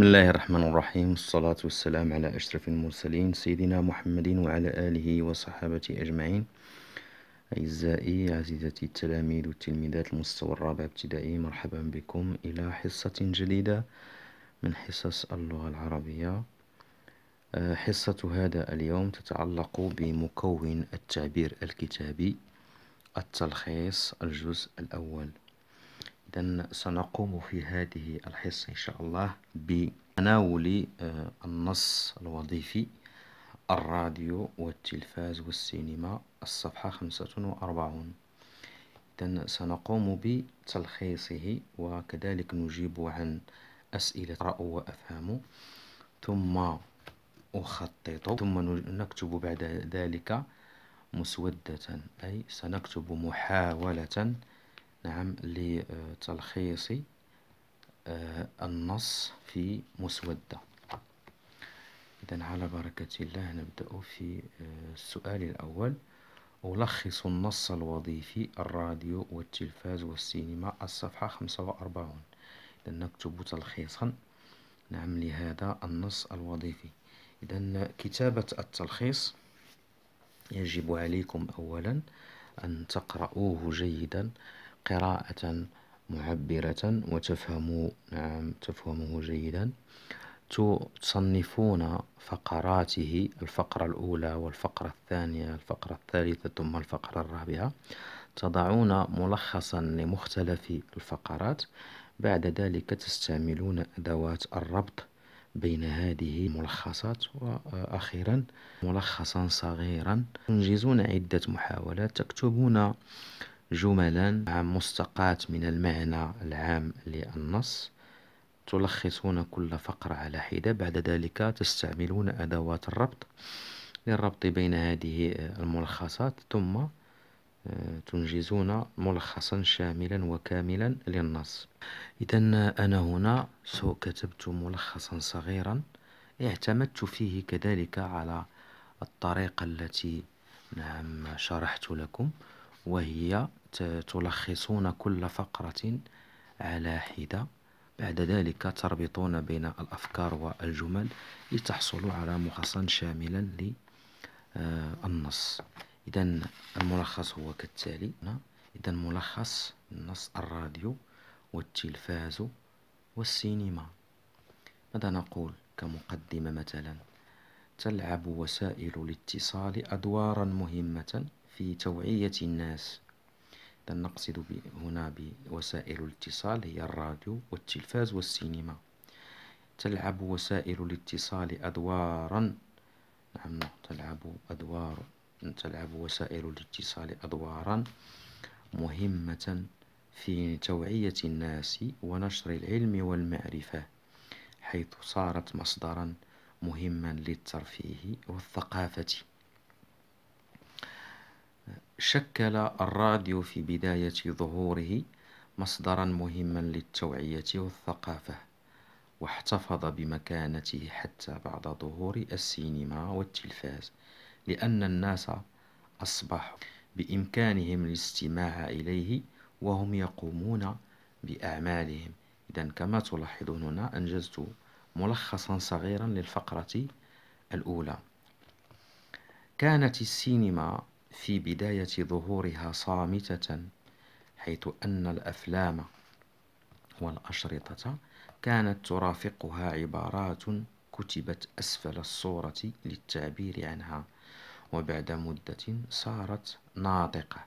بسم الله الرحمن الرحيم الصلاة والسلام على أشرف المرسلين سيدنا محمد وعلى آله وصحابته أجمعين أعزائي عزيزتي التلاميذ والتلميذات المستوى الرابع ابتدائي مرحبا بكم إلى حصة جديدة من حصص اللغة العربية حصة هذا اليوم تتعلق بمكون التعبير الكتابي التلخيص الجزء الأول إذا سنقوم في هذه الحصة إن شاء الله بتناول آه، النص الوظيفي الراديو والتلفاز والسينما الصفحة خمسة وأربعون إذا سنقوم بتلخيصه وكذلك نجيب عن أسئلة رأوا وأفهموا ثم أخطط ثم نكتب بعد ذلك مسودة أي سنكتب محاولة نعم لتلخيص آه، النص في مسودة إذا على بركة الله نبدأ في آه، السؤال الأول ألخص النص الوظيفي الراديو والتلفاز والسينما الصفحة 45 إذن نكتب تلخيصا نعم لهذا النص الوظيفي إذا كتابة التلخيص يجب عليكم أولا أن تقرؤوه جيدا قراءة معبرة وتفهم نعم تفهمه جيدا تصنفون فقراته الفقرة الأولى والفقرة الثانية الفقرة الثالثة ثم الفقرة الرابعة تضعون ملخصا لمختلف الفقرات بعد ذلك تستعملون أدوات الربط بين هذه الملخصات وأخيرا ملخصا صغيرا تنجزون عدة محاولات تكتبون جملا مستقاة مستقات من المعنى العام للنص تلخصون كل فقرة على حدة بعد ذلك تستعملون أدوات الربط للربط بين هذه الملخصات ثم آه، تنجزون ملخصا شاملا وكاملا للنص إذا أنا هنا سو كتبت ملخصا صغيرا اعتمدت فيه كذلك على الطريقة التي نعم شرحت لكم وهي تلخصون كل فقرة على حدة بعد ذلك تربطون بين الأفكار والجمل لتحصلوا على ملخصا شاملا للنص إذا الملخص هو كالتالي إذا ملخص النص الراديو والتلفاز والسينما ماذا نقول كمقدمة مثلا تلعب وسائل الاتصال أدوارا مهمة في توعية الناس نقصد هنا بوسائل الاتصال هي الراديو والتلفاز والسينما تلعب وسائل الاتصال أدوارا نعم تلعب أدوار تلعب وسائل الاتصال أدوارا مهمة في توعية الناس ونشر العلم والمعرفة حيث صارت مصدرا مهما للترفيه والثقافة شكل الراديو في بداية ظهوره مصدرا مهما للتوعية والثقافة واحتفظ بمكانته حتى بعد ظهور السينما والتلفاز لأن الناس أصبحوا بإمكانهم الاستماع إليه وهم يقومون بأعمالهم إذا كما تلاحظون هنا أنجزت ملخصا صغيرا للفقرة الأولى كانت السينما في بداية ظهورها صامتة حيث أن الأفلام والأشرطة كانت ترافقها عبارات كتبت أسفل الصورة للتعبير عنها وبعد مدة صارت ناطقة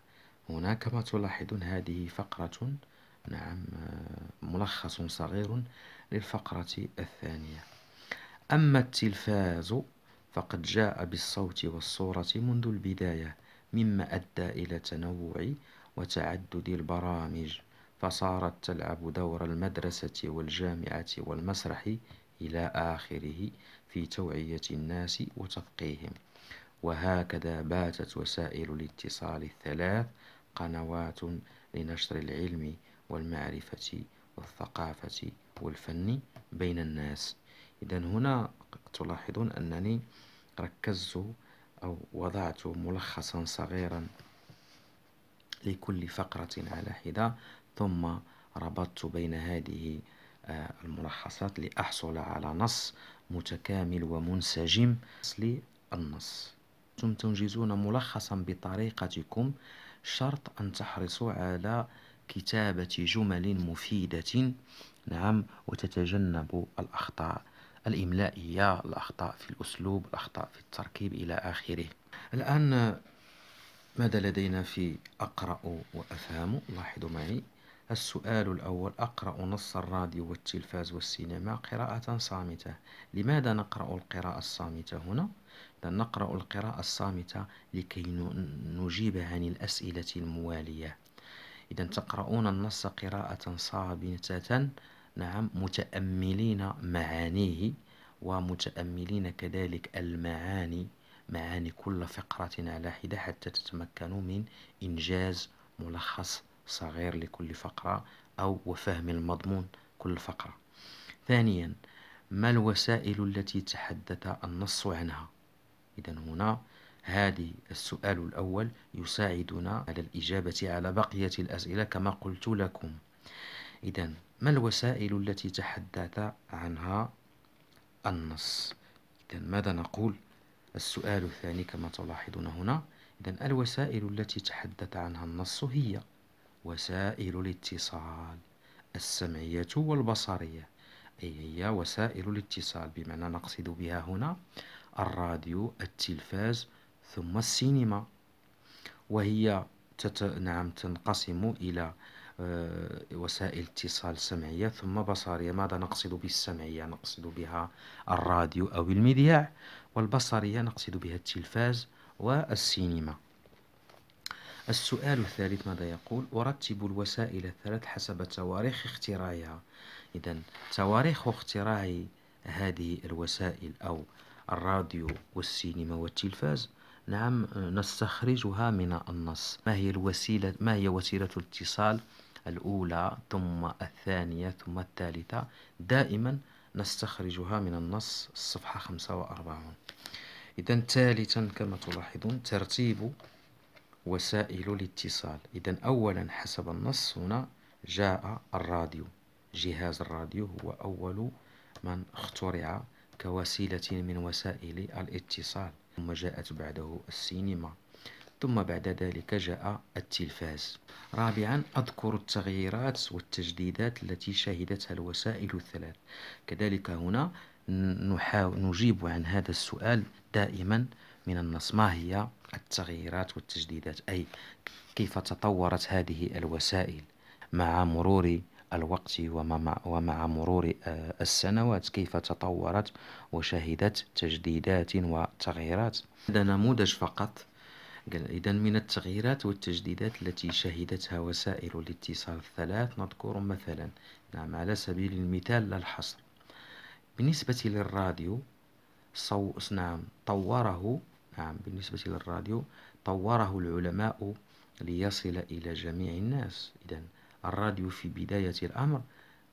هنا كما تلاحظون هذه فقرة نعم ملخص صغير للفقرة الثانية أما التلفاز فقد جاء بالصوت والصورة منذ البداية مما أدى إلى تنوع وتعدد البرامج فصارت تلعب دور المدرسة والجامعة والمسرح إلى آخره في توعية الناس وتثقيهم وهكذا باتت وسائل الاتصال الثلاث قنوات لنشر العلم والمعرفة والثقافة والفن بين الناس إذا هنا تلاحظون أنني ركزت أو وضعت ملخصا صغيرا لكل فقرة على حدة ثم ربطت بين هذه آه، الملخصات لأحصل على نص متكامل ومنسجم للنص أنتم تنجزون ملخصا بطريقتكم شرط أن تحرصوا على كتابة جمل مفيدة نعم وتتجنب الأخطاء الإملائية الأخطاء في الأسلوب الأخطاء في التركيب إلى آخره الآن ماذا لدينا في أقرأ وأفهم لاحظوا معي السؤال الأول أقرأ نص الراديو والتلفاز والسينما قراءة صامتة لماذا نقرأ القراءة الصامتة هنا؟ نقرأ القراءة الصامتة لكي نجيب عن الأسئلة الموالية إذا تقرؤون النص قراءة صامتة نعم متأملين معانيه ومتأملين كذلك المعاني معاني كل فقرة على حدة حتى تتمكنوا من إنجاز ملخص صغير لكل فقرة أو وفهم المضمون كل فقرة ثانيا ما الوسائل التي تحدث النص عنها إذا هنا هذه السؤال الأول يساعدنا على الإجابة على بقية الأسئلة كما قلت لكم إذا ما الوسائل التي تحدث عنها النص إذا ماذا نقول السؤال الثاني كما تلاحظون هنا إذا الوسائل التي تحدث عنها النص هي وسائل الاتصال السمعية والبصرية أي هي وسائل الاتصال بمعنى نقصد بها هنا الراديو التلفاز ثم السينما وهي تت... نعم تنقسم إلى آه، وسائل اتصال سمعية ثم بصرية ماذا نقصد بالسمعية نقصد بها الراديو أو المذياع والبصرية نقصد بها التلفاز والسينما السؤال الثالث ماذا يقول أرتب الوسائل الثلاث حسب تواريخ اختراعها إذا تواريخ اختراع هذه الوسائل أو الراديو والسينما والتلفاز نعم نستخرجها من النص ما هي الوسيلة ما هي وسيلة الاتصال الأولى ثم الثانية ثم الثالثة دائما نستخرجها من النص الصفحة 45 إذا ثالثا كما تلاحظون ترتيب وسائل الاتصال إذا أولا حسب النص هنا جاء الراديو جهاز الراديو هو أول من اخترع كوسيلة من وسائل الاتصال ثم جاءت بعده السينما ثم بعد ذلك جاء التلفاز رابعا أذكر التغييرات والتجديدات التي شهدتها الوسائل الثلاث كذلك هنا نحاول نجيب عن هذا السؤال دائما من النص ما هي التغييرات والتجديدات أي كيف تطورت هذه الوسائل مع مرور الوقت ومع مرور آه، السنوات كيف تطورت وشهدت تجديدات وتغييرات هذا نموذج فقط قال إذا من التغييرات والتجديدات التي شهدتها وسائل الاتصال الثلاث نذكر مثلا نعم على سبيل المثال لا الحصر بالنسبة للراديو صو... نعم طوره نعم بالنسبة للراديو طوره العلماء ليصل إلى جميع الناس إذا الراديو في بداية الأمر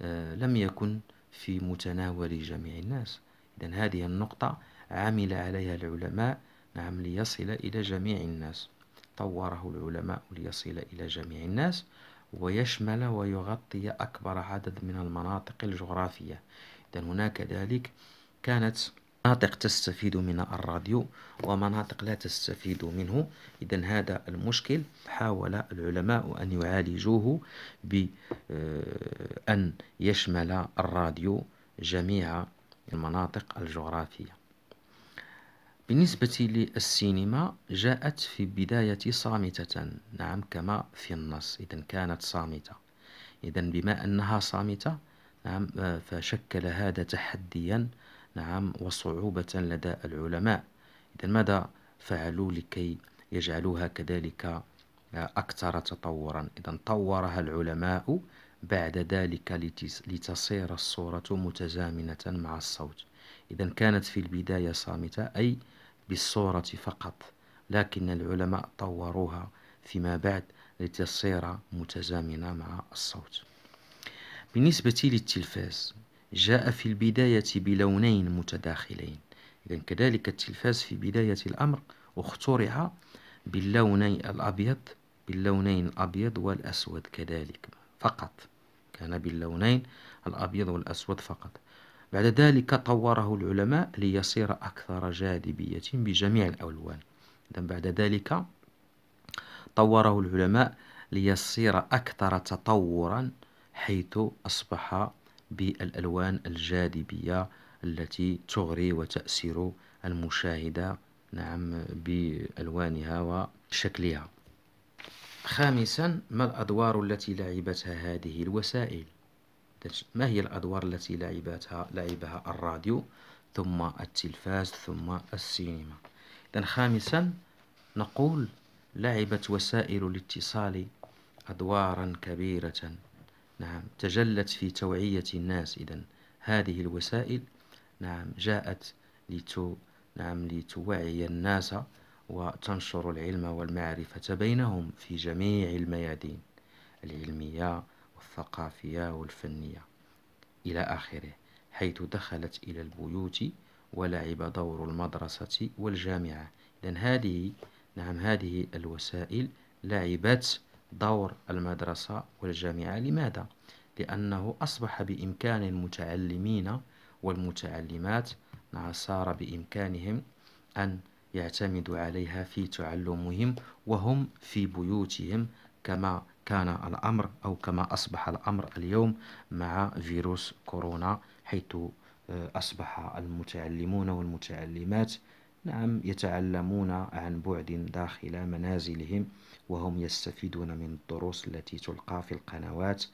آه، لم يكن في متناول جميع الناس إذا هذه النقطة عمل عليها العلماء نعم ليصل إلى جميع الناس طوره العلماء ليصل إلى جميع الناس ويشمل ويغطي أكبر عدد من المناطق الجغرافية إذن هناك ذلك كانت مناطق تستفيد من الراديو ومناطق لا تستفيد منه إذا هذا المشكل حاول العلماء أن يعالجوه بأن آه، يشمل الراديو جميع المناطق الجغرافية بالنسبة للسينما جاءت في بداية صامتة نعم كما في النص إذا كانت صامتة إذا بما أنها صامتة نعم آه، فشكل هذا تحديا نعم وصعوبة لدى العلماء إذا ماذا فعلوا لكي يجعلوها كذلك آه، أكثر تطورا إذا طورها العلماء بعد ذلك لتصير الصورة متزامنة مع الصوت إذا كانت في البداية صامتة أي بالصورة فقط لكن العلماء طوروها فيما بعد لتصير متزامنة مع الصوت بالنسبة للتلفاز جاء في البداية بلونين متداخلين إذا كذلك التلفاز في بداية الأمر اخترع باللونين الأبيض باللونين الأبيض والأسود كذلك فقط كان باللونين الأبيض والأسود فقط بعد ذلك طوره العلماء ليصير أكثر جاذبية بجميع الألوان إذا بعد ذلك طوره العلماء ليصير أكثر تطورا حيث أصبح بالألوان الجاذبية التي تغري وتأسر المشاهدة نعم بألوانها وشكلها خامسا ما الأدوار التي لعبتها هذه الوسائل ما هي الأدوار التي لعبتها لعبها الراديو ثم التلفاز ثم السينما إذا خامسا نقول لعبت وسائل الاتصال أدوارا كبيرة نعم تجلت في توعية الناس إذا هذه الوسائل نعم جاءت لتو نعم لتوعي الناس وتنشر العلم والمعرفة بينهم في جميع الميادين العلمية والثقافية والفنية إلى آخره حيث دخلت إلى البيوت ولعب دور المدرسة والجامعة إذن هذه نعم هذه الوسائل لعبت دور المدرسة والجامعة لماذا؟ لأنه أصبح بإمكان المتعلمين والمتعلمات نعم، صار بإمكانهم أن يعتمدوا عليها في تعلمهم وهم في بيوتهم كما كان الأمر أو كما أصبح الأمر اليوم مع فيروس كورونا حيث آه، أصبح المتعلمون والمتعلمات نعم يتعلمون عن بعد داخل منازلهم وهم يستفيدون من الدروس التي تلقى في القنوات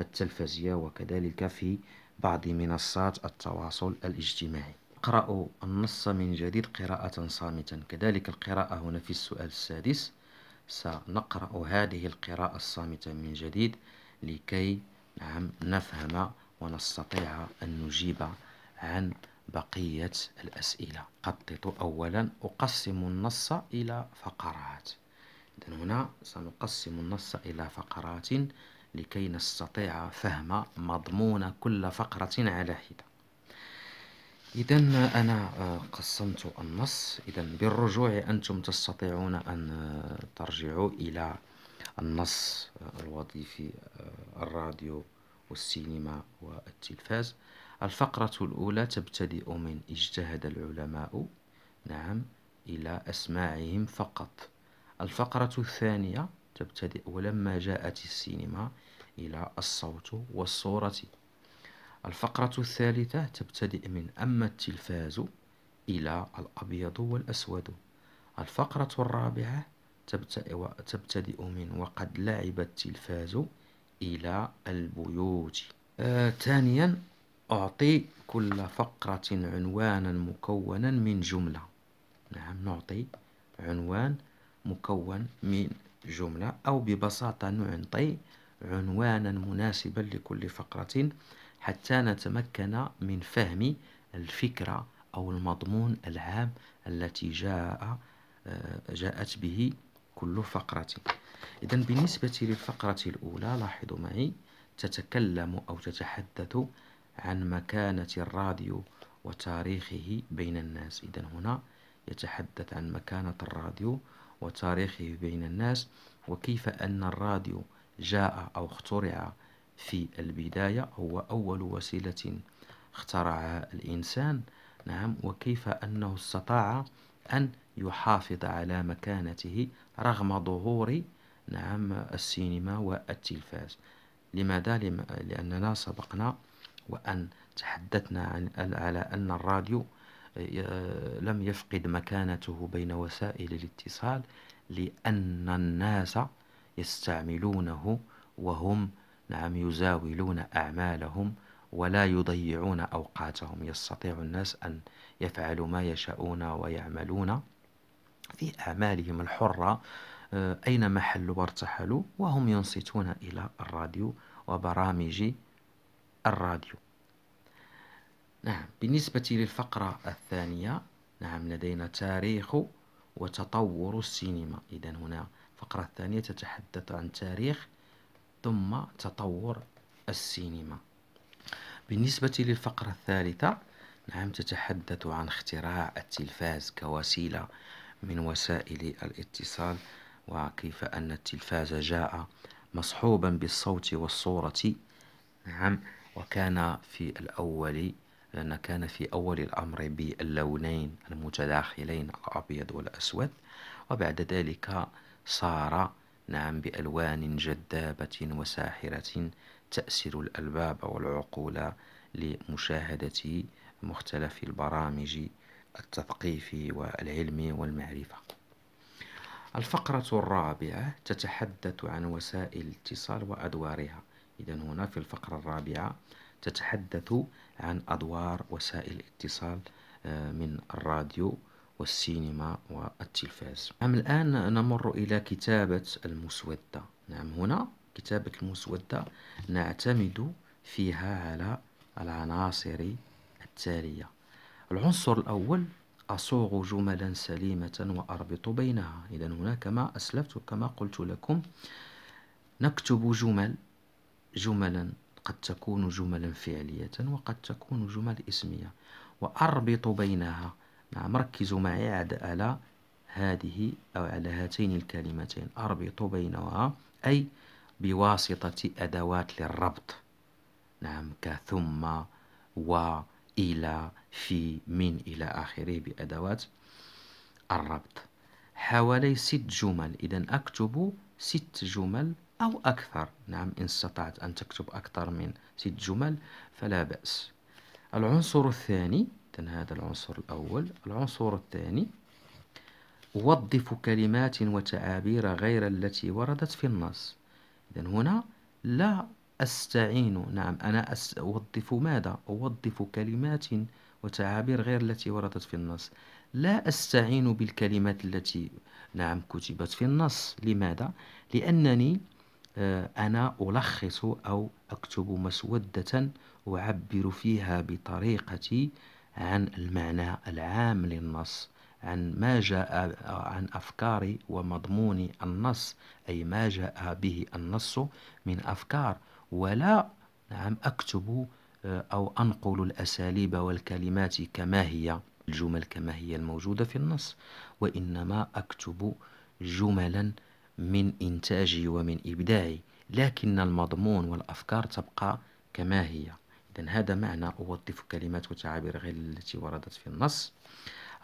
التلفزية وكذلك في بعض منصات التواصل الاجتماعي قرأوا النص من جديد قراءة صامتا كذلك القراءة هنا في السؤال السادس سنقرأ هذه القراءة الصامتة من جديد لكي نعم نفهم ونستطيع أن نجيب عن بقية الأسئلة خطط أولا أقسم النص إلى فقرات إذن هنا سنقسم النص إلى فقرات لكي نستطيع فهم مضمون كل فقرة على حدة إذا أنا آه، قسمت النص إذا بالرجوع أنتم تستطيعون أن آه، ترجعوا إلى النص آه، الوظيفي الراديو والسينما والتلفاز الفقرة الأولى تبتدئ من اجتهد العلماء نعم إلى أسماعهم فقط الفقرة الثانية تبتدئ ولما جاءت السينما إلى الصوت والصورة الفقرة الثالثة تبتدئ من أما التلفاز إلى الأبيض والأسود الفقرة الرابعة تبتدئ من وقد لعب التلفاز إلى البيوت آه، ثانيا أعطي كل فقرة عنوانا مكونا من جملة نعم نعطي عنوان مكون من جملة أو ببساطة نعطي عنوانا مناسبا لكل فقرة حتى نتمكن من فهم الفكرة أو المضمون العام التي جاء آه، جاءت به كل فقرة إذا بالنسبة للفقرة الأولى لاحظوا معي تتكلم أو تتحدث عن مكانة الراديو وتاريخه بين الناس إذا هنا يتحدث عن مكانة الراديو وتاريخه بين الناس وكيف أن الراديو جاء أو اخترع في البداية هو أول وسيلة اخترعها الإنسان نعم وكيف أنه استطاع أن يحافظ على مكانته رغم ظهور نعم السينما والتلفاز لماذا؟ لأننا سبقنا وأن تحدثنا عن على أن الراديو لم يفقد مكانته بين وسائل الاتصال لأن الناس يستعملونه وهم نعم يزاولون أعمالهم ولا يضيعون أوقاتهم يستطيع الناس أن يفعلوا ما يشاءون ويعملون في أعمالهم الحرة آه، أين محلوا وارتحلوا وهم ينصتون إلى الراديو وبرامج الراديو نعم بالنسبة للفقرة الثانية نعم لدينا تاريخ وتطور السينما إذا هنا الفقرة الثانية تتحدث عن تاريخ ثم تطور السينما بالنسبة للفقرة الثالثة نعم تتحدث عن اختراع التلفاز كوسيلة من وسائل الاتصال وكيف أن التلفاز جاء مصحوبا بالصوت والصورة نعم وكان في الأول لأن كان في أول الأمر باللونين المتداخلين الأبيض والأسود وبعد ذلك صار نعم بألوان جذابة وساحرة تأسر الألباب والعقول لمشاهدة مختلف البرامج التثقيفي والعلمي والمعرفة الفقرة الرابعة تتحدث عن وسائل الاتصال وأدوارها إذا هنا في الفقرة الرابعة تتحدث عن أدوار وسائل الاتصال آه، من الراديو والسينما والتلفاز نعم الآن نمر إلى كتابة المسودة نعم هنا كتابة المسودة نعتمد فيها على العناصر التالية العنصر الأول أصوغ جملا سليمة وأربط بينها إذا هنا كما أسلفت كما قلت لكم نكتب جمل جملا قد تكون جملا فعلية وقد تكون جمل اسمية وأربط بينها نعم ركزوا معي عاد على هذه أو على هاتين الكلمتين أربط بينها أي بواسطة أدوات للربط نعم كثم وإلى في من إلى آخره بأدوات الربط حوالي ست جمل إذا أكتب ست جمل أو أكثر نعم إن استطعت أن تكتب أكثر من ست جمل فلا بأس العنصر الثاني إذا هذا العنصر الأول العنصر الثاني وظف كلمات وتعابير غير التي وردت في النص إذا هنا لا أستعين نعم أنا أوظف ماذا أوظف كلمات وتعابير غير التي وردت في النص لا أستعين بالكلمات التي نعم كتبت في النص لماذا؟ لأنني آه، أنا ألخص أو أكتب مسودة أعبر فيها بطريقتي عن المعنى العام للنص عن ما جاء عن أفكار ومضمون النص أي ما جاء به النص من أفكار ولا نعم أكتب آه، أو أنقل الأساليب والكلمات كما هي الجمل كما هي الموجودة في النص وإنما أكتب جملا من إنتاجي ومن إبداعي لكن المضمون والأفكار تبقى كما هي إذن هذا معنى أوظف كلمات وتعابير غير التي وردت في النص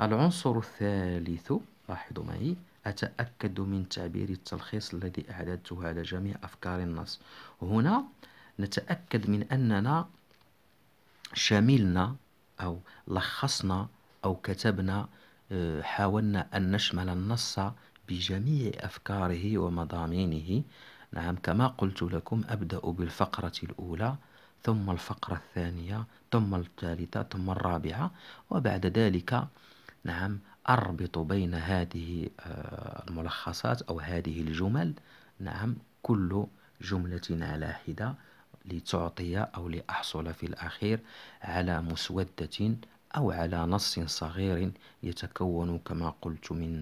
العنصر الثالث لاحظوا معي أتأكد من تعبير التلخيص الذي أعددته على جميع أفكار النص وهنا نتأكد من أننا شملنا أو لخصنا أو كتبنا آه، حاولنا أن نشمل النص بجميع أفكاره ومضامينه نعم كما قلت لكم أبدأ بالفقرة الأولى ثم الفقرة الثانية ثم الثالثة ثم الرابعة وبعد ذلك نعم أربط بين هذه آه، الملخصات أو هذه الجمل نعم كل جملة على حدة لتعطي أو لأحصل في الأخير على مسودة أو على نص صغير يتكون كما قلت من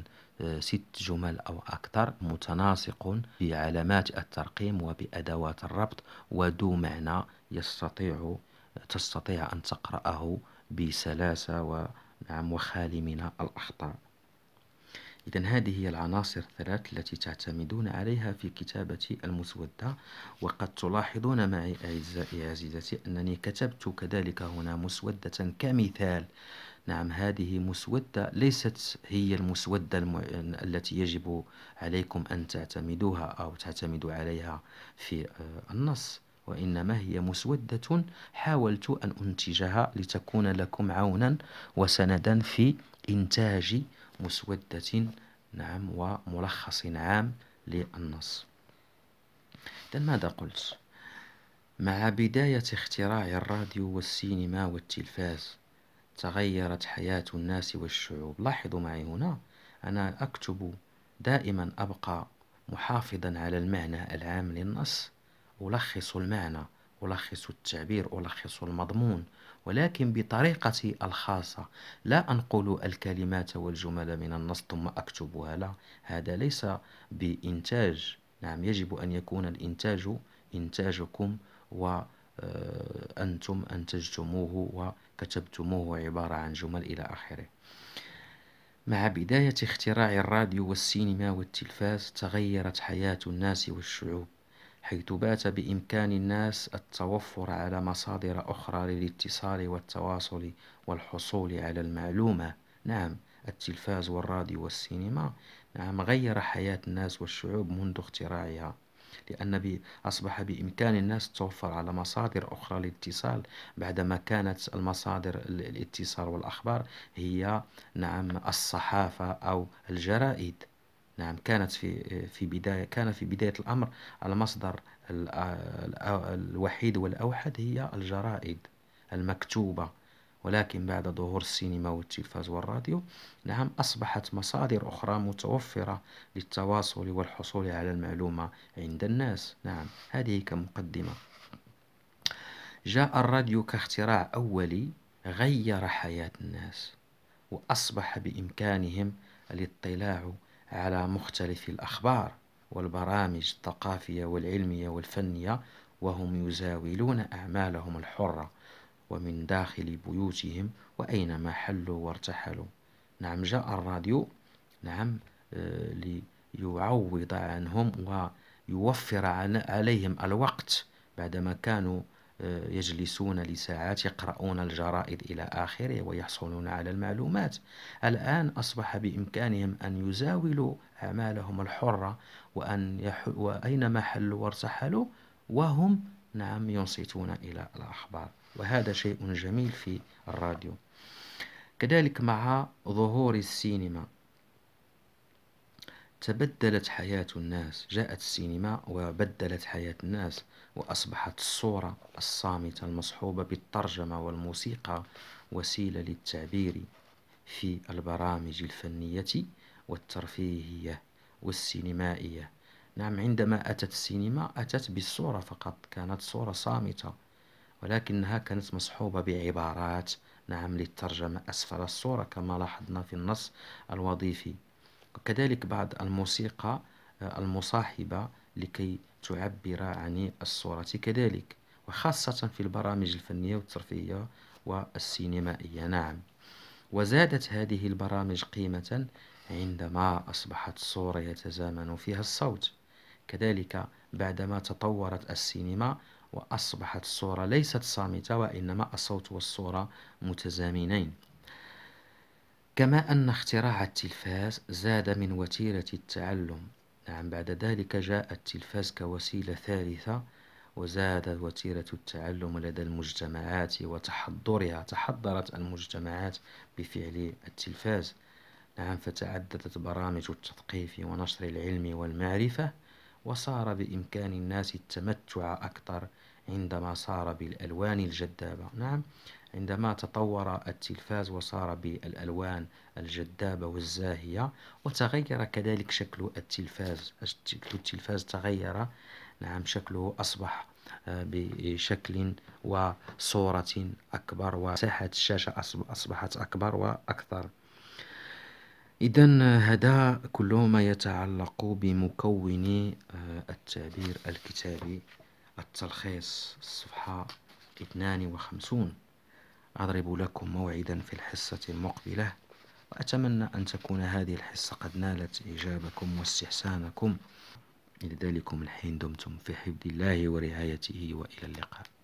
ست جمل أو أكثر متناسق بعلامات الترقيم وبأدوات الربط وذو معنى يستطيع تستطيع أن تقرأه بسلاسة ونعم وخالي من الأخطاء إذا هذه هي العناصر الثلاث التي تعتمدون عليها في كتابة المسودة وقد تلاحظون معي أعزائي عزيزتي أنني كتبت كذلك هنا مسودة كمثال نعم هذه مسودة ليست هي المسودة الم... التي يجب عليكم أن تعتمدوها أو تعتمدوا عليها في آه، النص وإنما هي مسودة حاولت أن أنتجها لتكون لكم عونا وسندا في إنتاج مسودة نعم وملخص عام للنص إذن ماذا قلت؟ مع بداية اختراع الراديو والسينما والتلفاز تغيرت حياة الناس والشعوب لاحظوا معي هنا أنا أكتب دائما أبقى محافظا على المعنى العام للنص ألخص المعنى ألخص التعبير ألخص المضمون ولكن بطريقتي الخاصة لا أنقل الكلمات والجمل من النص ثم أكتبها لا هذا ليس بإنتاج نعم يجب أن يكون الإنتاج إنتاجكم و آه، أنتم أنتجتموه وكتبتموه عبارة عن جمل إلى آخره مع بداية اختراع الراديو والسينما والتلفاز تغيرت حياة الناس والشعوب حيث بات بإمكان الناس التوفر على مصادر أخرى للاتصال والتواصل والحصول على المعلومة نعم التلفاز والراديو والسينما نعم غير حياة الناس والشعوب منذ اختراعها لأن أصبح بإمكان الناس توفر على مصادر أخرى للاتصال بعدما كانت المصادر الاتصال والأخبار هي نعم الصحافة أو الجرائد نعم كانت في في بداية كان في بداية الأمر المصدر آه، آه، الوحيد والأوحد هي الجرائد المكتوبة ولكن بعد ظهور السينما والتلفاز والراديو نعم أصبحت مصادر أخرى متوفرة للتواصل والحصول على المعلومة عند الناس نعم هذه كمقدمة جاء الراديو كاختراع أولي غير حياة الناس وأصبح بإمكانهم الاطلاع على مختلف الأخبار والبرامج الثقافية والعلمية والفنية وهم يزاولون أعمالهم الحرة ومن داخل بيوتهم وأينما حلوا وارتحلوا نعم جاء الراديو نعم آه، ليعوض عنهم ويوفر عليهم الوقت بعدما كانوا آه، يجلسون لساعات يقرؤون الجرائد إلى آخره ويحصلون على المعلومات الآن أصبح بإمكانهم أن يزاولوا أعمالهم الحرة وأن يح... وأينما حلوا وارتحلوا وهم نعم ينصتون إلى الأخبار وهذا شيء جميل في الراديو كذلك مع ظهور السينما تبدلت حياة الناس جاءت السينما وبدلت حياة الناس وأصبحت الصورة الصامتة المصحوبة بالترجمة والموسيقى وسيلة للتعبير في البرامج الفنية والترفيهية والسينمائية نعم عندما أتت السينما أتت بالصورة فقط كانت صورة صامتة ولكنها كانت مصحوبة بعبارات نعم للترجمة أسفل الصورة كما لاحظنا في النص الوظيفي وكذلك بعض الموسيقى آه، المصاحبة لكي تعبر عن الصورة كذلك وخاصة في البرامج الفنية والترفيهية والسينمائية نعم وزادت هذه البرامج قيمة عندما أصبحت الصورة يتزامن فيها الصوت كذلك بعدما تطورت السينما وأصبحت الصورة ليست صامتة وإنما الصوت والصورة متزامنين كما أن اختراع التلفاز زاد من وتيرة التعلم نعم بعد ذلك جاء التلفاز كوسيلة ثالثة وزادت وتيرة التعلم لدى المجتمعات وتحضرها تحضرت المجتمعات بفعل التلفاز نعم فتعددت برامج التثقيف ونشر العلم والمعرفة وصار بإمكان الناس التمتع أكثر عندما صار بالألوان الجذابة نعم عندما تطور التلفاز وصار بالألوان الجذابة والزاهية وتغير كذلك شكل التلفاز شكل التلفاز تغير نعم شكله أصبح آه، بشكل وصورة أكبر وساحة الشاشة أصبحت أكبر وأكثر إذا هذا كل ما يتعلق بمكون آه، التعبير الكتابي التلخيص الصفحة 52 أضرب لكم موعدا في الحصة المقبلة وأتمنى أن تكون هذه الحصة قد نالت إعجابكم واستحسانكم إلى ذلكم الحين دمتم في حفظ الله ورعايته وإلى اللقاء